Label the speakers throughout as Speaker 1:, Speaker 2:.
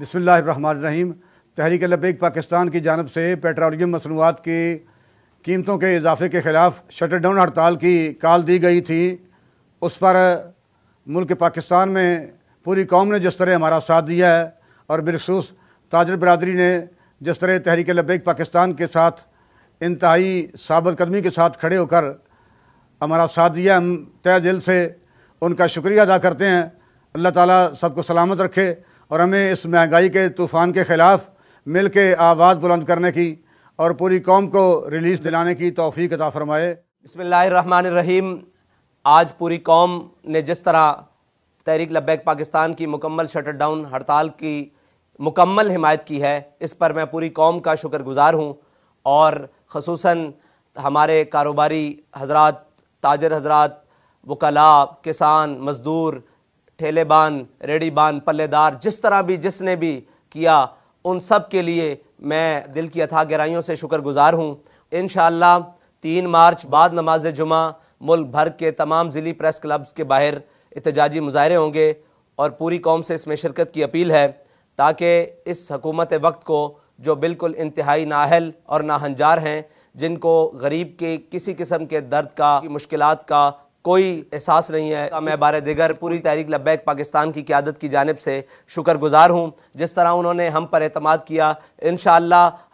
Speaker 1: बसमीम तहरीक लबैक पाकिस्तान की जानब से पेट्रोलियम मसनूआत की कीमतों के इजाफे के ख़िलाफ़ शटर डाउन हड़ताल की कॉल दी गई थी उस पर मुल्क पाकिस्तान में पूरी कौम ने जिस तरह हमारा साथ दिया है और बिलखसूस ताजर बरदरी ने जिस तरह तहरीक लबैक पाकिस्तान के साथ इंतहाई साबत कदमी के साथ खड़े होकर हमारा साथ दिया हम तय दिल से उनका शुक्रिया अदा करते हैं अल्लाह ताली सबको सलामत रखे और हमें इस महंगाई के तूफ़ान के ख़िलाफ़ मिल के आवाज़ बुलंद करने की और पूरी कौम को रिलीज दिलाने की तोफ़ी अदा फ़रमाए बसमीम आज पूरी
Speaker 2: कौम ने जिस तरह तहरीक लबैक पाकिस्तान की मुकम्मल शटर डाउन हड़ताल की मुकम्मल हिमायत की है इस पर मैं पूरी कौम का शुक्रगुजार हूँ और खसूस हमारे कारोबारी हजरात ताजर हजरात वकला किसान मज़दूर ठेलेबान बान पल्लेदार जिस तरह भी जिसने भी किया उन सब के लिए मैं दिल की अथाह गहराइयों से शुक्रगुजार हूँ इन तीन मार्च बाद नमाज जुमा मुल्क भर के तमाम ज़िली प्रेस क्लब्स के बाहर एहतजाजी मुजाहरे होंगे और पूरी कौम से इसमें शिरकत की अपील है ताकि इस हकूमत वक्त को जो बिल्कुल इंतहाई नाहल और नाहंजार हैं जिनको गरीब के किसी किस्म के दर्द का मुश्किल का कोई एहसास नहीं है मैं बार दिगर पूरी तहरीक लबैक पाकिस्तान की क्यादत की जानब से शुक्रगुजार हूँ जिस तरह उन्होंने हम पर अतमाद किया इन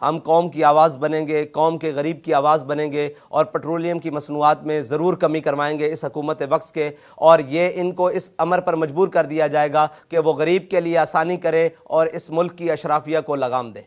Speaker 2: हम कौम की आवाज़ बनेंगे कौम के गरीब की आवाज़ बनेंगे और पेट्रोलियम की मसनूआत में ज़रूर कमी करवाएंगे इस हकूमत वक्त के और ये इनको इस अमर पर मजबूर कर दिया जाएगा कि वो गरीब के लिए आसानी करे और इस मुल्क की अशराफिया को लगाम दें